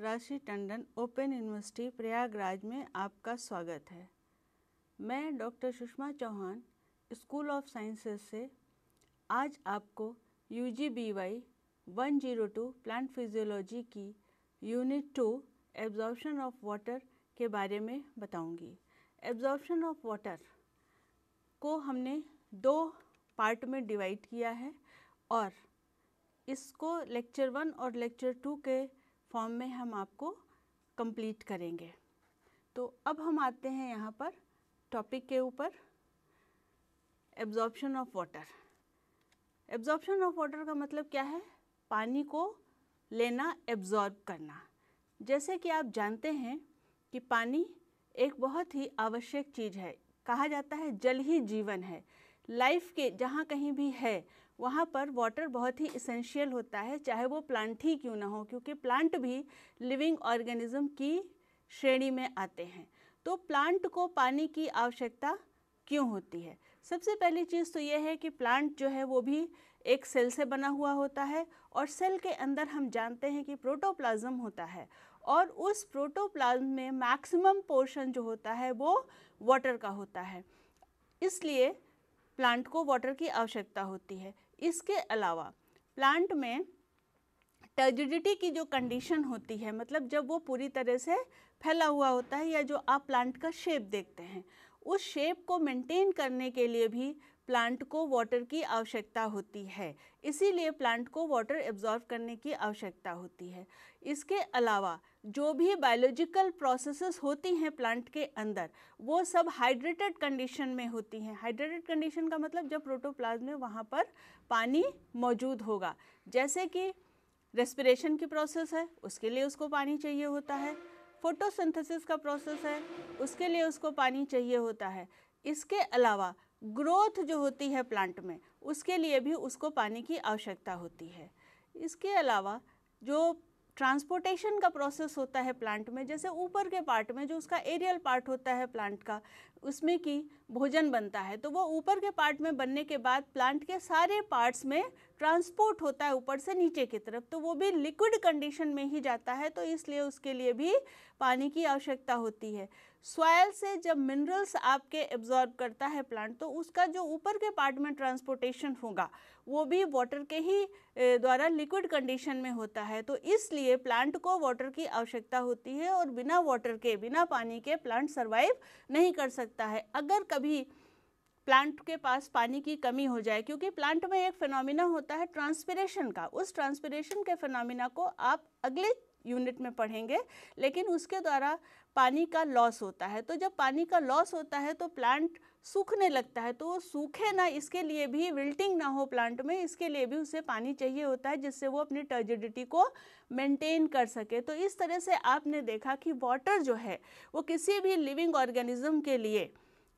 राशि Tandon open university Prayagraj में आपका स्वागत है मैं doctor Sushma Chauhan school of sciences से आज आपको U G B Y one zero two plant physiology की unit two absorption of water के बारे में बताऊंगी। एब्जॉर्बशन ऑफ वाटर को हमने दो पार्ट में डिवाइड किया है और इसको लेक्चर वन और लेक्चर टू के फॉर्म में हम आपको कंप्लीट करेंगे तो अब हम आते हैं यहाँ पर टॉपिक के ऊपर absorption of water absorption of water का मतलब क्या है पानी को लेना एब्जॉर्ब करना जैसे कि आप जानते हैं कि पानी एक बहुत ही आवश्यक चीज़ है कहा जाता है जल ही जीवन है लाइफ के जहाँ कहीं भी है वहाँ पर वाटर बहुत ही इसेंशियल होता है चाहे वो प्लांट ही क्यों ना हो क्योंकि प्लांट भी लिविंग ऑर्गेनिज्म की श्रेणी में आते हैं तो प्लांट को पानी की आवश्यकता क्यों होती है सबसे पहली चीज़ तो यह है कि प्लांट जो है वो भी एक सेल से बना हुआ होता है और सेल के अंदर हम जानते हैं कि प्रोटोप्लाज्म होता है और उस प्रोटोप्लाज्म में मैक्सिमम पोर्शन जो होता है वो वाटर का होता है इसलिए प्लांट को वाटर की आवश्यकता होती है इसके अलावा प्लांट में टर्जिडिटी की जो कंडीशन होती है मतलब जब वो पूरी तरह से फैला हुआ होता है या जो आप प्लांट का शेप देखते हैं उस शेप को मेंटेन करने के लिए भी प्लांट को वाटर की आवश्यकता होती है इसीलिए प्लांट को वाटर एब्जॉर्व करने की आवश्यकता होती है इसके अलावा जो भी बायोलॉजिकल प्रोसेसेस होती हैं प्लांट के अंदर वो सब हाइड्रेटेड कंडीशन में होती हैं हाइड्रेटेड कंडीशन का मतलब जब प्रोटोप्लाज्म में वहाँ पर पानी मौजूद होगा जैसे कि रेस्पिरेशन की प्रोसेस है उसके लिए उसको पानी चाहिए होता है फोटोसिंथेसिस का प्रोसेस है उसके लिए उसको पानी चाहिए होता है इसके अलावा ग्रोथ जो होती है प्लांट में उसके लिए भी उसको पानी की आवश्यकता होती है इसके अलावा जो ट्रांसपोर्टेशन का प्रोसेस होता है प्लांट में जैसे ऊपर के पार्ट में जो उसका एरियल पार्ट होता है प्लांट का उसमें कि भोजन बनता है तो वो ऊपर के पार्ट में बनने के बाद प्लांट के सारे पार्ट्स में ट्रांसपोर्ट होता है ऊपर से नीचे की तरफ तो वो भी लिक्विड कंडीशन में ही जाता है तो इसलिए उसके लिए भी पानी की आवश्यकता होती है सॉयल से जब मिनरल्स आपके एब्जॉर्ब करता है प्लांट तो उसका जो ऊपर के पार्ट में ट्रांसपोर्टेशन होगा वो भी वाटर के ही द्वारा लिक्विड कंडीशन में होता है तो इसलिए प्लांट को वाटर की आवश्यकता होती है और बिना वाटर के बिना पानी के प्लांट सर्वाइव नहीं कर सकता है अगर कभी प्लांट के पास पानी की कमी हो जाए क्योंकि प्लांट में एक फिनोमिना होता है ट्रांसपिरेशन का उस ट्रांसपिरेशन के फिनोमिना को आप अगले यूनिट में पढ़ेंगे लेकिन उसके द्वारा पानी का लॉस होता है तो जब पानी का लॉस होता है तो प्लांट सूखने लगता है तो वो सूखे ना इसके लिए भी विल्टिंग ना हो प्लांट में इसके लिए भी उसे पानी चाहिए होता है जिससे वो अपनी टर्जिडिटी को मेंटेन कर सके तो इस तरह से आपने देखा कि वाटर जो है वो किसी भी लिविंग ऑर्गेनिज्म के लिए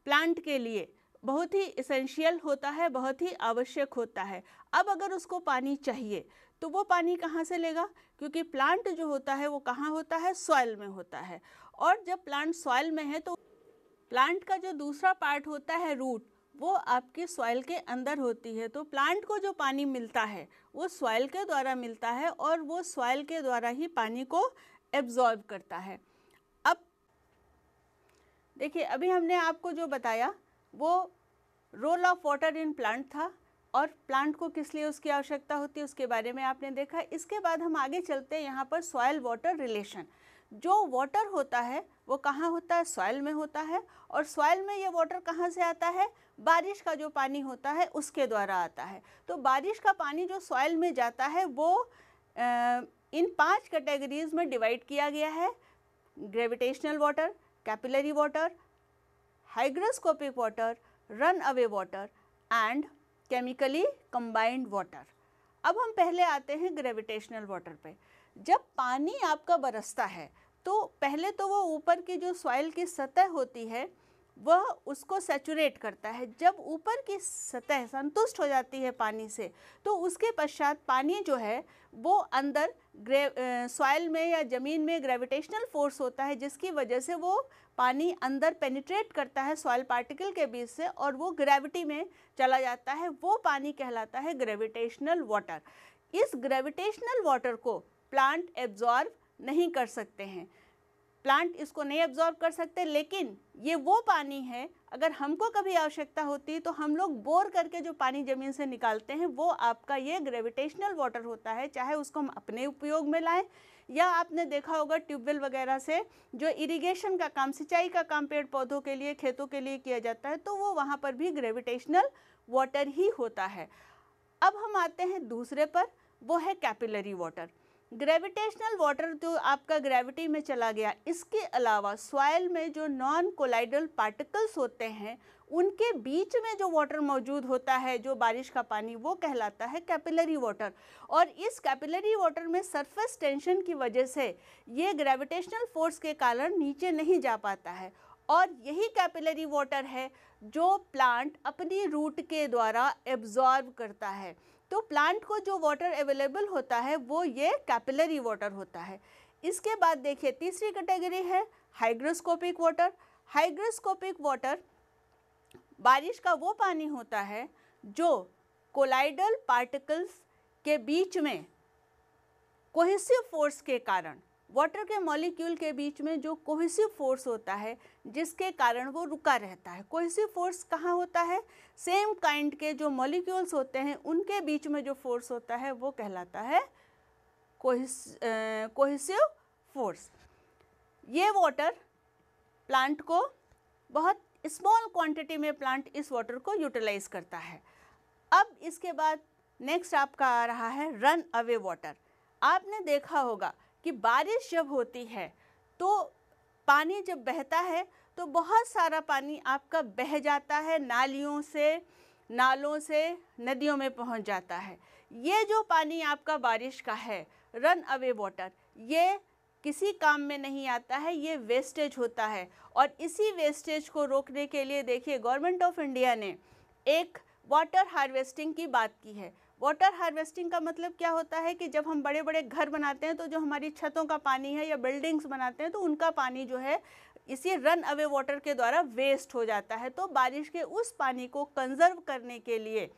प्लांट के लिए बहुत ही इसेंशियल होता है बहुत ही आवश्यक होता है अब अगर उसको पानी चाहिए तो वो पानी कहाँ से लेगा क्योंकि प्लांट जो होता है वो कहाँ होता है सॉइल में होता है और जब प्लांट सॉइल में है तो प्लांट का जो दूसरा पार्ट होता है रूट वो आपके सॉइल के अंदर होती है तो प्लांट को जो पानी मिलता है वो सॉइल के द्वारा मिलता है और वो सॉइल के द्वारा ही पानी को एब्जॉर्ब करता है अब देखिए अभी हमने आपको जो बताया वो role of water in plant था और प्लांट को किस लिए उसकी आवश्यकता होती है उसके बारे में आपने देखा इसके बाद हम आगे चलते हैं यहाँ पर सॉयल वाटर रिलेशन जो वाटर होता है वो कहाँ होता है सॉयल में होता है और सॉयल में ये वाटर कहाँ से आता है बारिश का जो पानी होता है उसके द्वारा आता है तो बारिश का पानी जो सॉयल में जाता है वो आ, इन पांच कैटेगरीज में डिवाइड किया गया है gravitational water capillary water hygroscopic water run away water and chemically combined water अब हम पहले आते हैं ग्रेविटेशनल वाटर पे जब पानी आपका बरसता है तो पहले तो वो ऊपर की जो सॉइल की सतह होती है वह उसको सेचुरेट करता है जब ऊपर की सतह संतुष्ट हो जाती है पानी से तो उसके पश्चात पानी जो है वो अंदर ग्रे सॉयल में या ज़मीन में ग्रेविटेशनल फोर्स होता है जिसकी वजह से वो पानी अंदर पेनिट्रेट करता है सॉयल पार्टिकल के बीच से और वो ग्रेविटी में चला जाता है वो पानी कहलाता है ग्रेविटेशनल वाटर इस ग्रेविटेशनल वाटर को प्लांट एब्जॉर्व नहीं कर सकते हैं प्लांट इसको नहीं एब्जॉर्ब कर सकते लेकिन ये वो पानी है अगर हमको कभी आवश्यकता होती तो हम लोग बोर करके जो पानी ज़मीन से निकालते हैं वो आपका ये ग्रेविटेशनल वाटर होता है चाहे उसको हम अपने उपयोग में लाएं या आपने देखा होगा ट्यूबवेल वगैरह से जो इरिगेशन का काम सिंचाई का काम पेड़ पौधों के लिए खेतों के लिए किया जाता है तो वो वहाँ पर भी ग्रेविटेशनल वाटर ही होता है अब हम आते हैं दूसरे पर वो है कैपिलरी वाटर ग्रेविटेशनल वाटर जो आपका ग्रेविटी में चला गया इसके अलावा सॉयल में जो नॉन कोलाइडल पार्टिकल्स होते हैं उनके बीच में जो वाटर मौजूद होता है जो बारिश का पानी वो कहलाता है कैपिलरी वाटर और इस कैपिलरी वाटर में सरफेस टेंशन की वजह से ये ग्रेविटेशनल फोर्स के कारण नीचे नहीं जा पाता है और यही कैपिलरी वाटर है जो प्लांट अपनी रूट के द्वारा एब्जॉर्ब करता है तो प्लांट को जो वाटर अवेलेबल होता है वो ये कैपिलरी वाटर होता है इसके बाद देखिए तीसरी कैटेगरी है हाइग्रोस्कोपिक वाटर हाइग्रोस्कोपिक वाटर बारिश का वो पानी होता है जो कोलाइडल पार्टिकल्स के बीच में कोहिसिव फोर्स के कारण वाटर के मॉलिक्यूल के बीच में जो कोहिसिव फोर्स होता है जिसके कारण वो रुका रहता है कोहिसिव फोर्स कहाँ होता है सेम काइंड के जो मॉलिक्यूल्स होते हैं उनके बीच में जो फोर्स होता है वो कहलाता है कोहिस कोहिसिव फोर्स ये वाटर प्लांट को बहुत स्मॉल क्वांटिटी में प्लांट इस वाटर को यूटिलाइज करता है अब इसके बाद नेक्स्ट आपका आ रहा है रन अवे वाटर आपने देखा होगा कि बारिश जब होती है तो पानी जब बहता है तो बहुत सारा पानी आपका बह जाता है नालियों से नालों से नदियों में पहुंच जाता है ये जो पानी आपका बारिश का है रन अवे वाटर ये किसी काम में नहीं आता है ये वेस्टेज होता है और इसी वेस्टेज को रोकने के लिए देखिए गवर्नमेंट ऑफ इंडिया ने एक वाटर हार्वेस्टिंग की बात की है वाटर हार्वेस्टिंग का मतलब क्या होता है कि जब हम बड़े बड़े घर बनाते हैं तो जो हमारी छतों का पानी है या बिल्डिंग्स बनाते हैं तो उनका पानी जो है इसी रन अवे वाटर के द्वारा वेस्ट हो जाता है तो बारिश के उस पानी को कंजर्व करने के लिए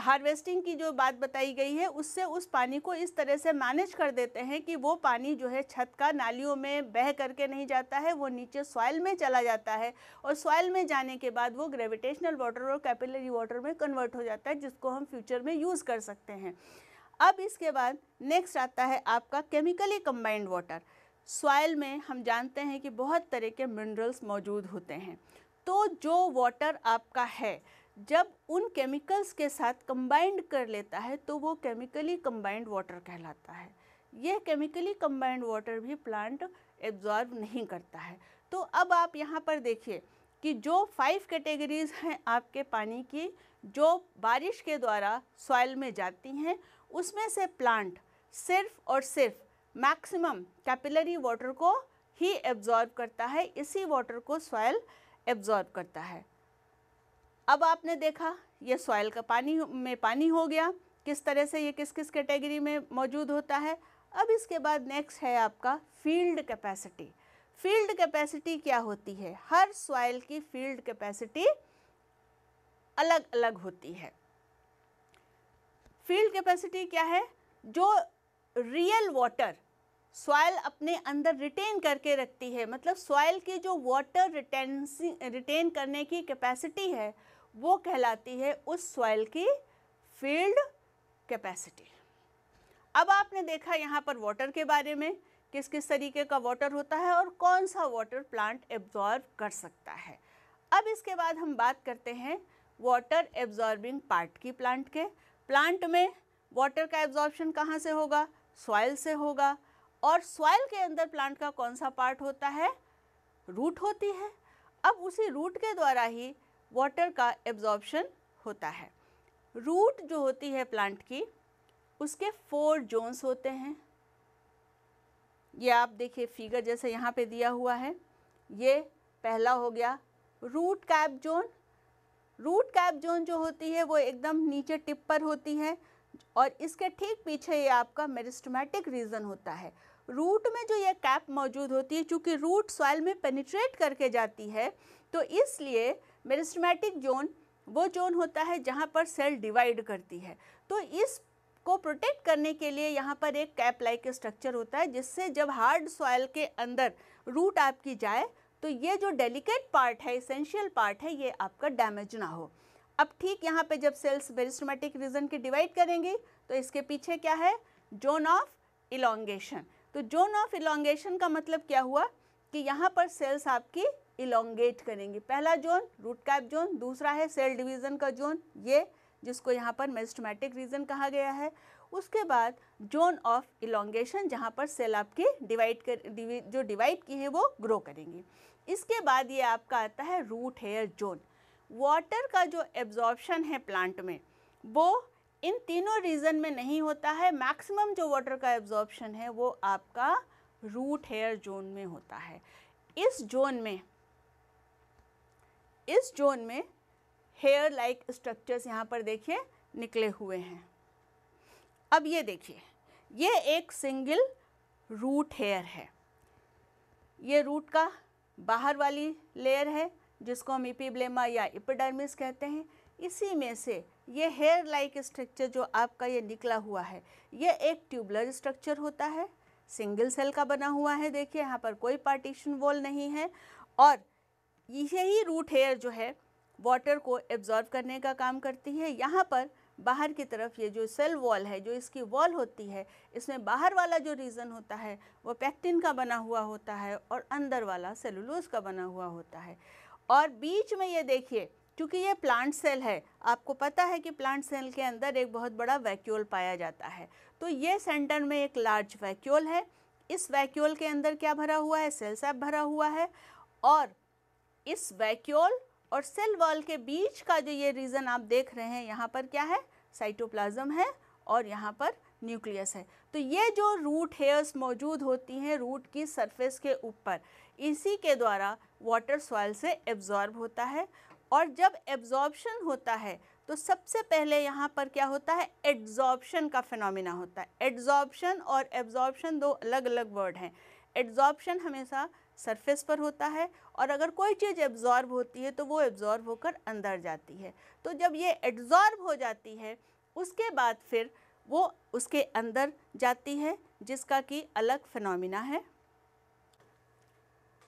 हार्वेस्टिंग की जो बात बताई गई है उससे उस पानी को इस तरह से मैनेज कर देते हैं कि वो पानी जो है छत का नालियों में बह करके नहीं जाता है वो नीचे सॉइल में चला जाता है और सॉइल में जाने के बाद वो ग्रेविटेशनल वाटर और कैपिलरी वाटर में कन्वर्ट हो जाता है जिसको हम फ्यूचर में यूज़ कर सकते हैं अब इसके बाद नेक्स्ट आता है आपका केमिकली कम्बाइंड वाटर सॉइल में हम जानते हैं कि बहुत तरह के मिनरल्स मौजूद होते हैं तो जो वाटर आपका है जब उन केमिकल्स के साथ कंबाइंड कर लेता है तो वो केमिकली कंबाइंड वाटर कहलाता है यह केमिकली कंबाइंड वाटर भी प्लांट एब्जॉर्ब नहीं करता है तो अब आप यहाँ पर देखिए कि जो फाइव कैटेगरीज़ हैं आपके पानी की जो बारिश के द्वारा सॉइल में जाती हैं उसमें से प्लांट सिर्फ और सिर्फ मैक्सिमम कैपिलरी वाटर को ही एब्जॉर्ब करता है इसी वाटर को सॉइल एब्जॉर्ब करता है अब आपने देखा ये सॉयल का पानी में पानी हो गया किस तरह से ये किस किस कैटेगरी में मौजूद होता है अब इसके बाद नेक्स्ट है आपका फील्ड कैपेसिटी फील्ड कैपेसिटी क्या होती है हर सॉइल की फील्ड कैपेसिटी अलग अलग होती है फील्ड कैपेसिटी क्या है जो रियल वाटर सॉइल अपने अंदर रिटेन करके रखती है मतलब सॉइल की जो वाटर रिटेन करने की कैपेसिटी है वो कहलाती है उस सॉइल की फील्ड कैपेसिटी अब आपने देखा यहाँ पर वाटर के बारे में किस किस तरीके का वाटर होता है और कौन सा वाटर प्लांट एब्जॉर्ब कर सकता है अब इसके बाद हम बात करते हैं वाटर एब्जॉर्बिंग पार्ट की प्लांट के प्लांट में वाटर का एब्जॉर्बन कहाँ से होगा सॉइल से होगा और सॉइल के अंदर प्लांट का कौन सा पार्ट होता है रूट होती है अब उसी रूट के द्वारा ही वाटर का एब्जॉर्बशन होता है रूट जो होती है प्लांट की उसके फोर जोन्स होते हैं ये आप देखिए फिगर जैसे यहाँ पे दिया हुआ है ये पहला हो गया root cap zone root cap zone जो होती है वो एकदम नीचे टिप पर होती है और इसके ठीक पीछे ये आपका मेरिस्टमेटिक रीजन होता है रूट में जो ये कैप मौजूद होती है चूँकि रूट सॉइल में पेनिट्रेट करके जाती है तो इसलिए मेरिस्टमेटिक जोन वो जोन होता है जहाँ पर सेल डिवाइड करती है तो इस को प्रोटेक्ट करने के लिए यहाँ पर एक कैप लाइक स्ट्रक्चर होता है जिससे जब हार्ड सॉयल के अंदर रूट आपकी जाए तो ये जो डेलिकेट पार्ट है इसेंशियल पार्ट है ये आपका डैमेज ना हो अब ठीक यहाँ पे जब सेल्स बेरिस्टोमेटिक रीजन की डिवाइड करेंगी तो इसके पीछे क्या है जोन ऑफ इलोंगेशन तो जोन ऑफ इलोंगेशन का मतलब क्या हुआ कि यहाँ पर सेल्स आपकी इलोंगेट करेंगे पहला जोन रूट कैप जोन दूसरा है सेल डिवीज़न का जोन ये जिसको यहाँ पर मेस्टमेटिक रीजन कहा गया है उसके बाद जोन ऑफ इलोंगेशन जहाँ पर सेल आपकी डिवाइड कर जो डिवाइड की है वो ग्रो करेंगी इसके बाद ये आपका आता है रूट हेयर जोन वाटर का जो एब्जॉर्प्शन है प्लांट में वो इन तीनों रीजन में नहीं होता है मैक्सिमम जो वाटर का एब्जॉर्प्शन है वो आपका रूट हेयर जोन में होता है इस जोन में इस जोन में हेयर लाइक स्ट्रक्चर्स यहाँ पर देखिए निकले हुए हैं अब ये देखिए ये एक सिंगल रूट हेयर है ये रूट का बाहर वाली लेयर है जिसको हम इपीब्लेमा या इपिडर्मिस कहते हैं इसी में से ये हेयर लाइक स्ट्रक्चर जो आपका ये निकला हुआ है ये एक ट्यूबलर स्ट्रक्चर होता है सिंगल सेल का बना हुआ है देखिए यहाँ पर कोई पार्टीशन वॉल नहीं है और यही रूट हेयर जो है वाटर को एब्जॉर्व करने का काम करती है यहाँ पर बाहर की तरफ ये जो सेल वॉल है जो इसकी वॉल होती है इसमें बाहर वाला जो रीज़न होता है वो पैक्टिन का बना हुआ होता है और अंदर वाला सेलुलोज का बना हुआ होता है और बीच में ये देखिए क्योंकि ये प्लांट सेल है आपको पता है कि प्लांट सेल के अंदर एक बहुत बड़ा वैक्यूल पाया जाता है तो ये सेंटर में एक लार्ज वैक्यूल है इस वैक्यूल के अंदर क्या भरा हुआ है सेल सैप भरा हुआ है और इस वैक्यूल और सेल वॉल के बीच का जो ये रीज़न आप देख रहे हैं यहाँ पर क्या है साइटोप्लाज्म है और यहाँ पर न्यूक्लियस है तो ये जो रूट हेयर्स मौजूद होती हैं रूट की सरफेस के ऊपर इसी के द्वारा वाटर सॉइल से एब्जॉर्ब होता है और जब एब्जॉर्बशन होता है तो सबसे पहले यहाँ पर क्या होता है एड्जॉर्बशन का फिनोमिना होता है एड्जॉर्बशन और एब्जॉर्बशन दो अलग अलग वर्ड हैं एड्जॉर्बशन हमेशा सरफेस पर होता है और अगर कोई चीज़ एब्जॉर्ब होती है तो वो एब्जॉर्ब होकर अंदर जाती है तो जब ये एब्जॉर्ब हो जाती है उसके बाद फिर वो उसके अंदर जाती है जिसका कि अलग फिनोमिना है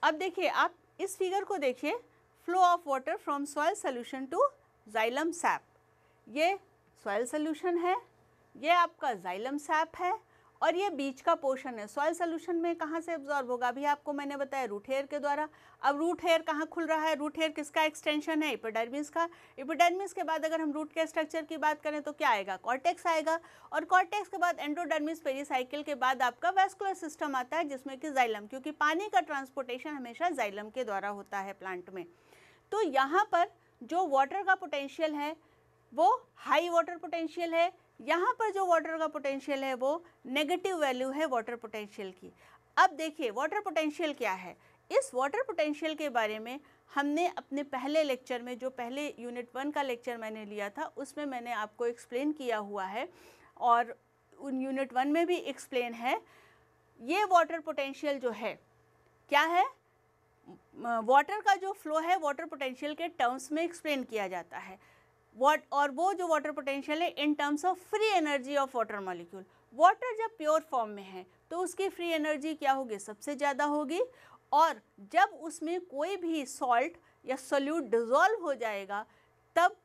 अब देखिए आप इस फिगर को देखिए flow of water from soil solution to xylem sap ये सॉयल सोल्यूशन है ये आपका जाइलम सैप है और ये बीच का पोर्शन है सॉइल सोल्यूशन में कहाँ से एब्जॉर्ब होगा अभी आपको मैंने बताया रूट हेयर के द्वारा अब रूट हेयर कहाँ खुल रहा है रूट हेयर किसका एक्सटेंशन है इपोडर्मिस का इपोडर्मिस के बाद अगर हम रूट के स्ट्रक्चर की बात करें तो क्या आएगा कॉर्टेक्स आएगा और कॉर्टेक्स के बाद एंड्रोडर्मिस पेरीसाइकिल के बाद आपका वेस्कुलर सिस्टम आता है जिसमें कि जाइलम क्योंकि पानी का ट्रांसपोर्टेशन हमेशा जाइलम के द्वारा होता है प्लांट में तो यहाँ पर जो वाटर का पोटेंशियल है वो हाई वाटर पोटेंशियल है यहाँ पर जो वाटर का पोटेंशियल है वो नेगेटिव वैल्यू है वाटर पोटेंशियल की अब देखिए वाटर पोटेंशियल क्या है इस वाटर पोटेंशियल के बारे में हमने अपने पहले लेक्चर में जो पहले यूनिट वन का लेक्चर मैंने लिया था उसमें मैंने आपको एक्सप्लेन किया हुआ है और उन यूनिट वन में भी एक्सप्लेन है ये वाटर पोटेंशियल जो है क्या है वाटर का जो फ्लो है वाटर पोटेंशियल के टर्म्स में एक्सप्लेन किया जाता है वॉट और वो जो वाटर पोटेंशियल है in terms of free energy of water molecule water जब प्योर फॉर्म में है तो उसकी फ्री एनर्जी क्या होगी सबसे ज़्यादा होगी और जब उसमें कोई भी सॉल्ट या सोल्यूट डिज़ोल्व हो जाएगा तब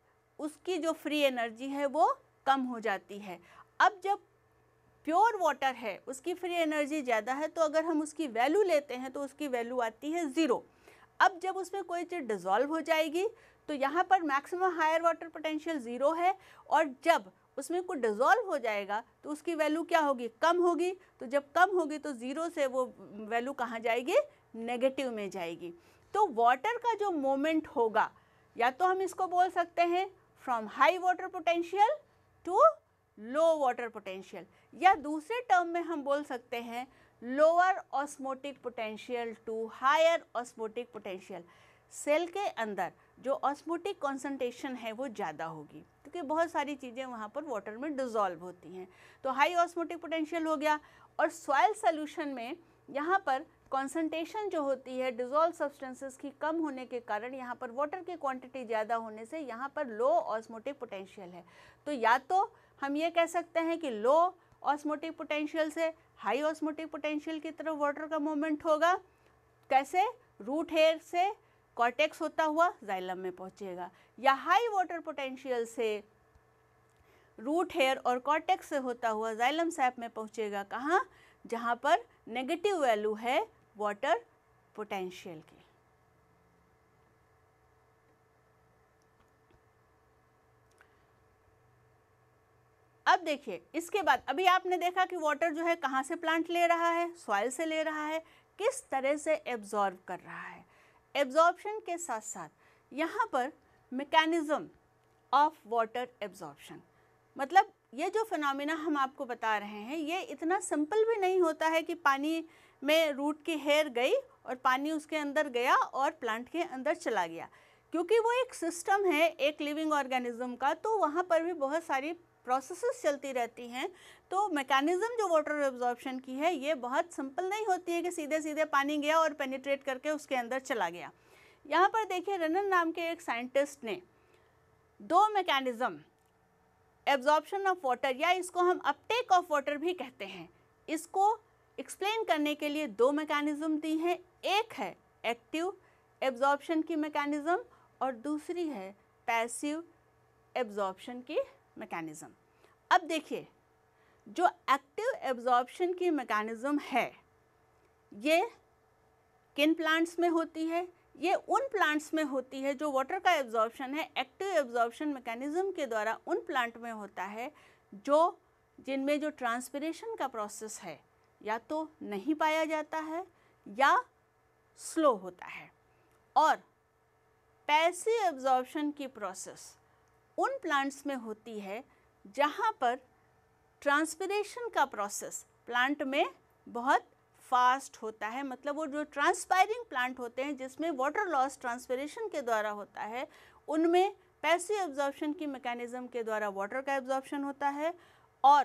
उसकी जो फ्री एनर्जी है वो कम हो जाती है अब जब प्योर वाटर है उसकी फ्री एनर्जी ज़्यादा है तो अगर हम उसकी वैल्यू लेते हैं तो उसकी वैल्यू आती है ज़ीरो अब जब उसमें कोई चीज़ डिज़ोल्व हो जाएगी तो यहाँ पर maximum higher water potential zero है और जब उसमें कुछ डिज़ोल्व हो जाएगा तो उसकी वैल्यू क्या होगी कम होगी तो जब कम होगी तो ज़ीरो से वो वैल्यू कहाँ जाएगी नेगेटिव में जाएगी तो वाटर का जो मोमेंट होगा या तो हम इसको बोल सकते हैं from high water potential to low water potential या दूसरे टर्म में हम बोल सकते हैं lower osmotic potential to higher osmotic potential cell के अंदर जो ऑस्मोटिक कॉन्सेंट्रेशन है वो ज़्यादा होगी क्योंकि बहुत सारी चीज़ें वहाँ पर वाटर में डिज़ोल्व होती हैं तो हाई ऑस्मोटिक पोटेंशियल हो गया और सॉयल सोल्यूशन में यहाँ पर कॉन्सेंट्रेशन जो होती है डिजोल्व सब्सटेंसेस की कम होने के कारण यहाँ पर वाटर की क्वांटिटी ज़्यादा होने से यहाँ पर लो ऑस्मोटिक पोटेंशियल है तो या तो हम ये कह सकते हैं कि लो ऑस्मोटिक पोटेंशियल से हाई ऑस्मोटिक पोटेंशियल की तरफ वाटर का मूवमेंट होगा कैसे रूट हेयर से कॉर्टेक्स होता हुआ जाइलम में पहुंचेगा या हाई वाटर पोटेंशियल से रूट हेयर और कॉर्टेक्स से होता हुआ जाइलम सैप में पहुंचेगा कहाँ जहाँ पर नेगेटिव वैल्यू है वाटर पोटेंशियल की अब देखिए इसके बाद अभी आपने देखा कि वाटर जो है कहाँ से प्लांट ले रहा है सॉइल से ले रहा है किस तरह से एब्जॉर्व कर रहा है एब्जॉर्प्शन के साथ साथ यहाँ पर मैकेनिज़्म ऑफ वाटर एब्जॉर्प्शन मतलब ये जो फिनमिना हम आपको बता रहे हैं ये इतना सिंपल भी नहीं होता है कि पानी में रूट की हेयर गई और पानी उसके अंदर गया और प्लांट के अंदर चला गया क्योंकि वो एक सिस्टम है एक लिविंग ऑर्गेनिज्म का तो वहाँ पर भी बहुत सारी प्रोसेसेस चलती रहती हैं तो मैकेनिज़्म जो वाटर एब्जॉर्प्शन की है ये बहुत सिंपल नहीं होती है कि सीधे सीधे पानी गया और पेनिट्रेट करके उसके अंदर चला गया यहाँ पर देखिए रनन नाम के एक साइंटिस्ट ने दो मैकेनिज़्म एब्जॉर्प्शन ऑफ वाटर या इसको हम अपटेक ऑफ वाटर भी कहते हैं इसको एक्सप्लेन करने के लिए दो मैकेनिज़्म दी हैं एक है एक्टिव एब्जॉर्प्शन की मैकेनिज़्म और दूसरी है पैसिव एब्जॉर्प्शन की मैकेनिज़्म अब देखिए जो एक्टिव एब्जॉर्प्शन की मैकेनिज़्म है ये किन प्लांट्स में होती है ये उन प्लांट्स में होती है जो वाटर का एब्जॉर्प्शन है एक्टिव एब्जॉर्प्शन मैकेनिज़्म के द्वारा उन प्लांट में होता है जो जिनमें जो ट्रांसपिरेशन का प्रोसेस है या तो नहीं पाया जाता है या स्लो होता है और पैसिव एब्जॉर्प्शन की प्रोसेस उन प्लांट्स में होती है जहाँ पर ट्रांसपिरेशन का प्रोसेस प्लांट में बहुत फास्ट होता है मतलब वो जो ट्रांसपायरिंग प्लांट होते हैं जिसमें वाटर लॉस ट्रांसपिरेशन के द्वारा होता है उनमें पैसिव एब्जॉर्प्शन की मैकेनिज़्म के द्वारा वाटर का एब्जॉर्प्शन होता है और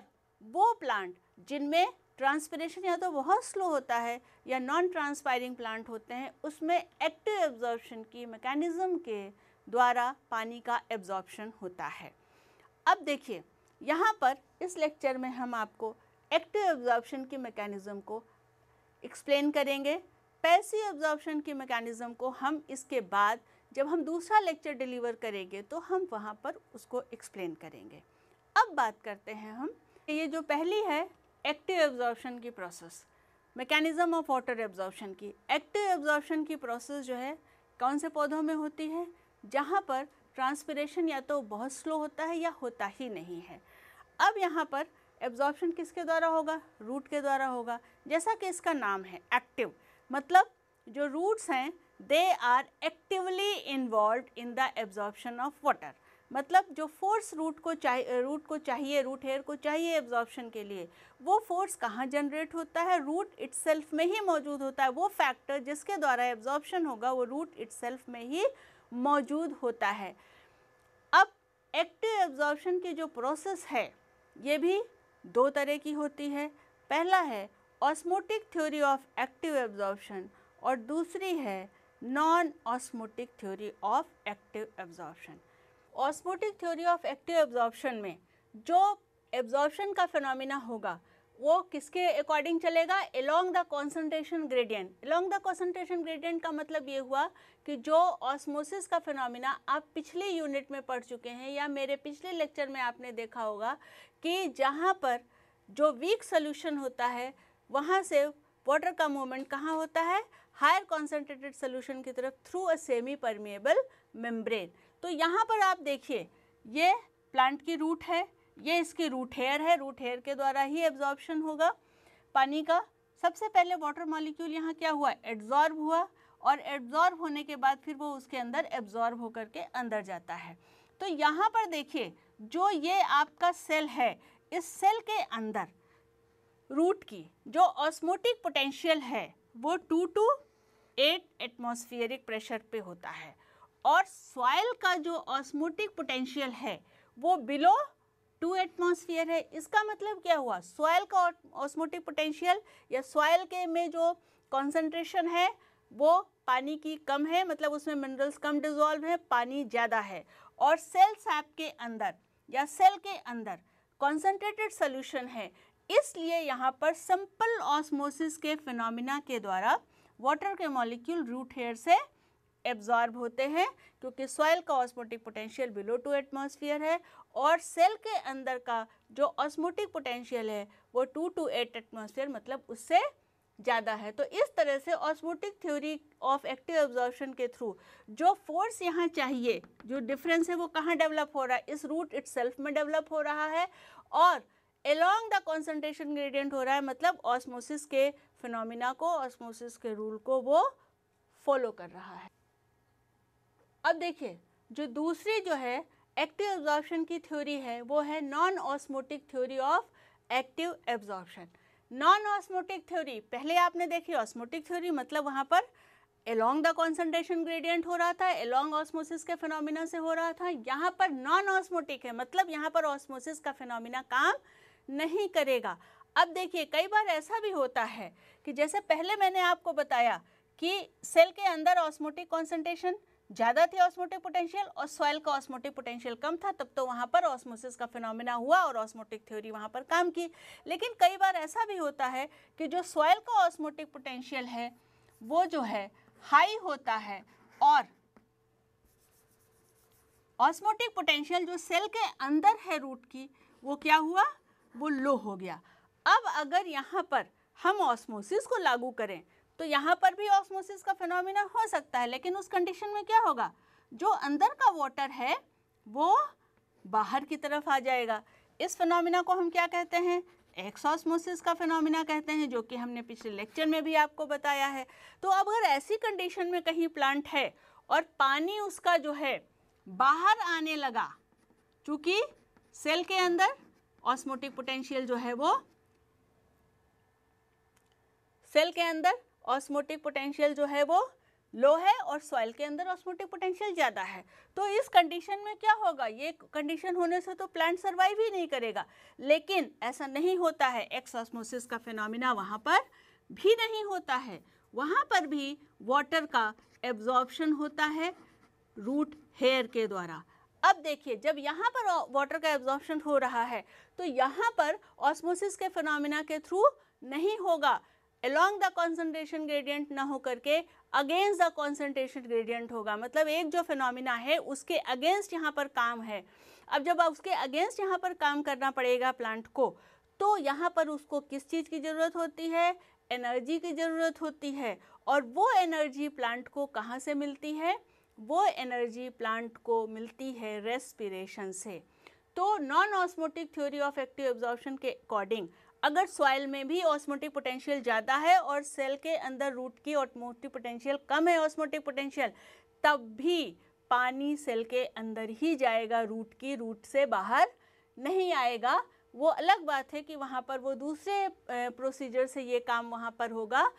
वो प्लांट जिनमें ट्रांसपिरेशन या तो बहुत स्लो होता है या नॉन ट्रांसपायरिंग प्लांट होते हैं उसमें एक्टिव एब्जॉर्प्शन की मैकेनिज़्म के द्वारा पानी का एब्जॉर्प्शन होता है अब देखिए यहाँ पर इस लेक्चर में हम आपको एक्टिव एब्जॉर्प्शन के मैकेनिज़्म को एक्सप्लेन करेंगे पैसिव एब्जॉर्प्शन के मैकेनिज़्म को हम इसके बाद जब हम दूसरा लेक्चर डिलीवर करेंगे तो हम वहाँ पर उसको एक्सप्लेन करेंगे अब बात करते हैं हम ये जो पहली है एक्टिव एब्जॉर्प्शन की process mechanism of water absorption की एक्टिव एब्जॉर्प्शन की प्रोसेस जो है कौन से पौधों में होती है जहाँ पर ट्रांसपिरेशन या तो बहुत स्लो होता है या होता ही नहीं है अब यहाँ पर एब्जॉर्प्शन किसके द्वारा होगा रूट के द्वारा होगा जैसा कि इसका नाम है एक्टिव मतलब जो रूट्स हैं they are actively involve in the absorption of water मतलब जो फोर्स रूट को चाहिए रूट को चाहिए रूट हेयर को चाहिए एब्जॉर्प्शन के लिए वो फोर्स कहाँ जनरेट होता है रूट इट्सल्फ में ही मौजूद होता है वो फैक्टर जिसके द्वारा एब्जॉर्प्शन होगा वो रूट इट्सल्फ में ही मौजूद होता है अब एक्टिव एब्जॉर्प्शन की जो प्रोसेस है ये भी दो तरह की होती है पहला है osmotic theory of active absorption और दूसरी है non osmotic theory of active absorption osmotic theory of active absorption में जो एब्जॉर्प्शन का फिनोमिना होगा वो किसके अकॉर्डिंग चलेगा along the concentration gradient along the concentration gradient का मतलब ये हुआ कि जो ऑस्मोसिस का फिनोमिना आप पिछले यूनिट में पढ़ चुके हैं या मेरे पिछले लेक्चर में आपने देखा होगा कि जहाँ पर जो वीक सोल्यूशन होता है वहाँ से वाटर का मूवमेंट कहाँ होता है हायर कॉन्सेंट्रेटेड सोल्यूशन की तरफ through a semi permeable membrane तो यहाँ पर आप देखिए ये प्लांट की रूट है ये इसकी रूट हेयर है रूट हेयर के द्वारा ही एब्जॉर्बशन होगा पानी का सबसे पहले वाटर मॉलिक्यूल यहाँ क्या हुआ एड्जॉर्ब हुआ और एब्जॉर्ब होने के बाद फिर वो उसके अंदर एब्जॉर्ब होकर के अंदर जाता है तो यहाँ पर देखिए जो ये आपका सेल है इस सेल के अंदर रूट की जो ऑस्मोटिक पोटेंशियल है वो two to eight atmospheric pressure पे होता है और सॉइल का जो ऑस्मोटिक पोटेंशियल है वो बिलो टू एटमॉस्फेयर है इसका मतलब क्या हुआ सॉयल का ऑस्मोटिक पोटेंशियल या सॉयल के में जो कॉन्सेंट्रेशन है वो पानी की कम है मतलब उसमें मिनरल्स कम डिजॉल्व है पानी ज़्यादा है और सेल सैप के अंदर या सेल के अंदर कॉन्सेंट्रेटेड सोल्यूशन है इसलिए यहाँ पर सिंपल ऑस्मोसिस के फिनोमिना के द्वारा वाटर के मॉलिक्यूल रूट हेयर से एब्जॉर्ब होते हैं क्योंकि सॉइल का osmotic potential below two atmosphere है और सेल के अंदर का जो ऑस्मोटिक पोटेंशियल है वो टू टू एट एटमॉस्फेयर मतलब उससे ज़्यादा है तो इस तरह से osmotic theory of active absorption के थ्रू जो फोर्स यहाँ चाहिए जो डिफरेंस है वो कहाँ डेवलप हो रहा है इस रूट इट में डेवलप हो रहा है और एलोंग द कॉन्सेंट्रेशन ग्रेडियंट हो रहा है मतलब ऑस्मोसिस के फिनोमिना को ऑस्मोसिस के रूल को वो फॉलो कर रहा है अब देखिए जो दूसरी जो है एक्टिव एब्जॉर्प्शन की थ्योरी है वो है non osmotic theory of active absorption non osmotic theory पहले आपने देखी ऑस्मोटिक थ्योरी मतलब वहाँ पर एलोंग द कॉन्सेंट्रेशन ग्रेडियंट हो रहा था एलोंग ऑस्मोसिस के फिनोमिना से हो रहा था यहाँ पर नॉन ऑस्मोटिक है मतलब यहाँ पर ऑस्मोसिस का फिनोमिना काम नहीं करेगा अब देखिए कई बार ऐसा भी होता है कि जैसे पहले मैंने आपको बताया कि सेल के अंदर ऑस्मोटिक कॉन्सेंट्रेशन ज़्यादा थी ऑस्मोटिक पोटेंशियल और सॉइल का ऑस्मोटिक पोटेंशियल कम था तब तो वहाँ पर ऑस्मोसिस का फिनोमिना हुआ और ऑस्मोटिक थ्योरी वहाँ पर काम की लेकिन कई बार ऐसा भी होता है कि जो सॉइल का ऑस्मोटिक पोटेंशियल है वो जो है हाई होता है और ऑस्मोटिक पोटेंशियल जो सेल के अंदर है रूट की वो क्या हुआ वो लो हो गया अब अगर यहाँ पर हम ऑस्मोसिस को लागू करें तो यहाँ पर भी ऑस्मोसिस का फिनोमिना हो सकता है लेकिन उस कंडीशन में क्या होगा जो अंदर का वाटर है वो बाहर की तरफ आ जाएगा इस फिनोमिना को हम क्या कहते हैं एक्सॉस्मोसिस का फिनोमिना कहते हैं जो कि हमने पिछले लेक्चर में भी आपको बताया है तो अब अगर ऐसी कंडीशन में कहीं प्लांट है और पानी उसका जो है बाहर आने लगा चूँकि सेल के अंदर ऑस्मोटिक पोटेंशियल जो है वो सेल के अंदर ऑस्मोटिक पोटेंशियल जो है वो लो है और सॉइल के अंदर ऑस्मोटिक पोटेंशियल ज़्यादा है तो इस कंडीशन में क्या होगा ये कंडीशन होने से तो प्लांट सर्वाइव ही नहीं करेगा लेकिन ऐसा नहीं होता है एक्स ऑस्मोसिस का फिनमिना वहाँ पर भी नहीं होता है वहाँ पर भी वाटर का एब्जॉर्प्शन होता है रूट हेयर के द्वारा अब देखिए जब यहाँ पर वाटर का एब्जॉर्प्शन हो रहा है तो यहाँ पर ऑस्मोसिस के फिनमिना के थ्रू नहीं होगा अलोंग द कॉन्सेंट्रेशन ग्रेडियंट ना हो करके अगेंस्ट द कॉन्सेंट्रेशन ग्रेडियंट होगा मतलब एक जो फिनोमिना है उसके अगेंस्ट यहाँ पर काम है अब जब उसके अगेंस्ट यहाँ पर काम करना पड़ेगा प्लांट को तो यहाँ पर उसको किस चीज़ की ज़रूरत होती है एनर्जी की ज़रूरत होती है और वो एनर्जी प्लांट को कहाँ से मिलती है वो एनर्जी प्लांट को मिलती है रेस्पिरेशन से तो non osmotic theory of active absorption के अकॉर्डिंग अगर सॉइल में भी ऑस्मोटिक पोटेंशियल ज़्यादा है और सेल के अंदर रूट की ऑटमोटिक पोटेंशियल कम है ऑस्मोटिक पोटेंशियल तब भी पानी सेल के अंदर ही जाएगा रूट की रूट से बाहर नहीं आएगा वो अलग बात है कि वहाँ पर वो दूसरे प्रोसीजर से ये काम वहाँ पर होगा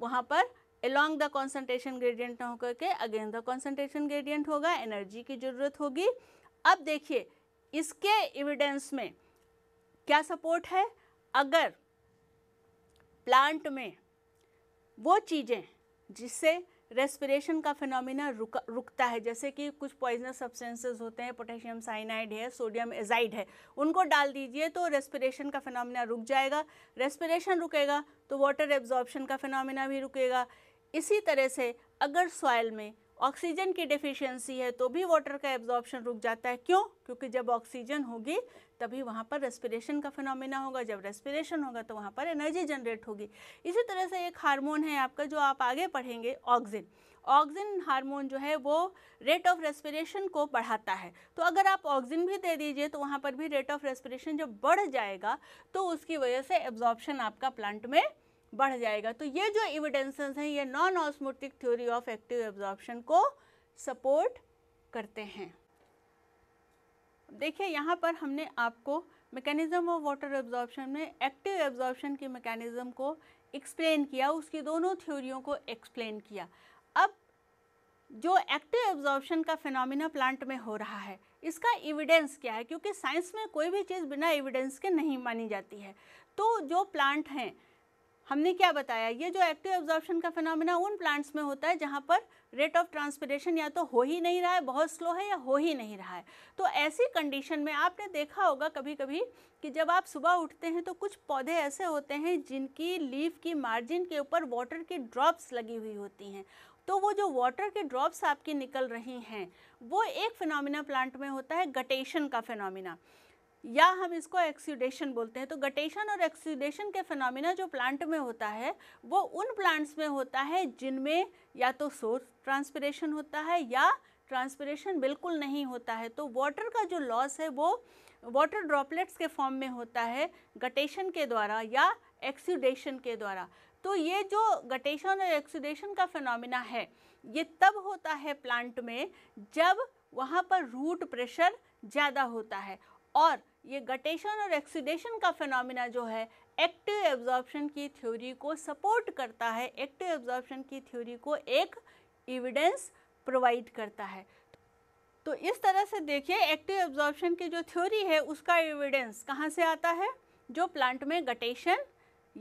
वहाँ पर एलॉन्ग द कॉन्सेंट्रेशन ग्रेडियंट ना होकर के अगेन द कॉन्सेंट्रेशन ग्रेडियंट होगा एनर्जी की ज़रूरत होगी अब देखिए इसके एविडेंस में क्या सपोर्ट है अगर प्लांट में वो चीज़ें जिससे रेस्पिरेशन का फिनोमिना रुक रुकता है जैसे कि कुछ पॉइजनस सब्सटेंसेस होते हैं पोटेशियम साइनाइड है सोडियम एजाइड है उनको डाल दीजिए तो रेस्पिरेशन का फिनोमिना रुक जाएगा रेस्पिरेशन रुकेगा तो वाटर एब्जॉर्प्शन का फिनोमिना भी रुकेगा इसी तरह से अगर सॉयल में ऑक्सीजन की डिफिशियंसी है तो भी वाटर का एब्जॉर्प्शन रुक जाता है क्यों क्योंकि जब ऑक्सीजन होगी तभी वहाँ पर रेस्पिरेशन का फिनोमिना होगा जब रेस्पिरेशन होगा तो वहाँ पर एनर्जी जनरेट होगी इसी तरह से एक हार्मोन है आपका जो आप आगे पढ़ेंगे ऑक्सिन ऑक्सिन हार्मोन जो है वो रेट ऑफ रेस्पिरेशन को बढ़ाता है तो अगर आप ऑक्सिन भी दे दीजिए तो वहाँ पर भी रेट ऑफ रेस्पिरेशन जब बढ़ जाएगा तो उसकी वजह से एब्जॉर्प्शन आपका प्लांट में बढ़ जाएगा तो ये जो एविडेंसेस हैं ये non osmotic theory of active absorption को सपोर्ट करते हैं देखिए यहाँ पर हमने आपको मैकेनिज्म ऑफ वाटर एब्जॉर्प्शन में एक्टिव एब्जॉर्प्शन के मैकेनिज़्म को एक्सप्लेन किया उसकी दोनों थ्योरियों को एक्सप्लेन किया अब जो एक्टिव एब्जॉर्प्शन का फिनोमिना प्लांट में हो रहा है इसका एविडेंस क्या है क्योंकि साइंस में कोई भी चीज़ बिना एविडेंस के नहीं मानी जाती है तो जो प्लांट हैं हमने क्या बताया ये जो एक्टिव एब्जॉर्प्शन का फिनमिना उन प्लांट्स में होता है जहाँ पर रेट ऑफ ट्रांसपिरेशन या तो हो ही नहीं रहा है बहुत स्लो है या हो ही नहीं रहा है तो ऐसी कंडीशन में आपने देखा होगा कभी कभी कि जब आप सुबह उठते हैं तो कुछ पौधे ऐसे होते हैं जिनकी लीफ की मार्जिन के ऊपर वाटर की ड्रॉप्स लगी हुई होती हैं तो वो जो वाटर के ड्रॉप्स आपकी निकल रही हैं वो एक फिनमिना प्लांट में होता है गटेशन का फिनमिना या हम इसको एक्सीडेशन बोलते हैं तो गटेशन और एक्सीडेशन के फिनोमिना जो प्लांट में होता है वो उन प्लांट्स में होता है जिनमें या तो सोर्स ट्रांसपरेशन होता है या ट्रांसपरेशन बिल्कुल नहीं होता है तो वाटर का जो लॉस है वो वाटर ड्रॉपलेट्स के फॉर्म में होता है गटेशन के द्वारा या एक्सीडेशन के द्वारा तो ये जो गटेशन और एक्सीडेशन का फिनोमिना है ये तब होता है प्लांट में जब वहाँ पर रूट प्रेशर ज़्यादा होता है और ये गटेशन और एक्सीडेशन का फिनमिना जो है एक्टिव एब्जॉर्प्शन की थ्योरी को सपोर्ट करता है एक्टिव एब्जॉर्प्शन की थ्योरी को एक एविडेंस प्रोवाइड करता है तो इस तरह से देखिए एक्टिव एब्जॉर्प्शन की जो थ्योरी है उसका एविडेंस कहाँ से आता है जो प्लांट में गटेशन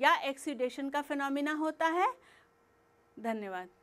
या एक्सीडेशन का फिनमिना होता है धन्यवाद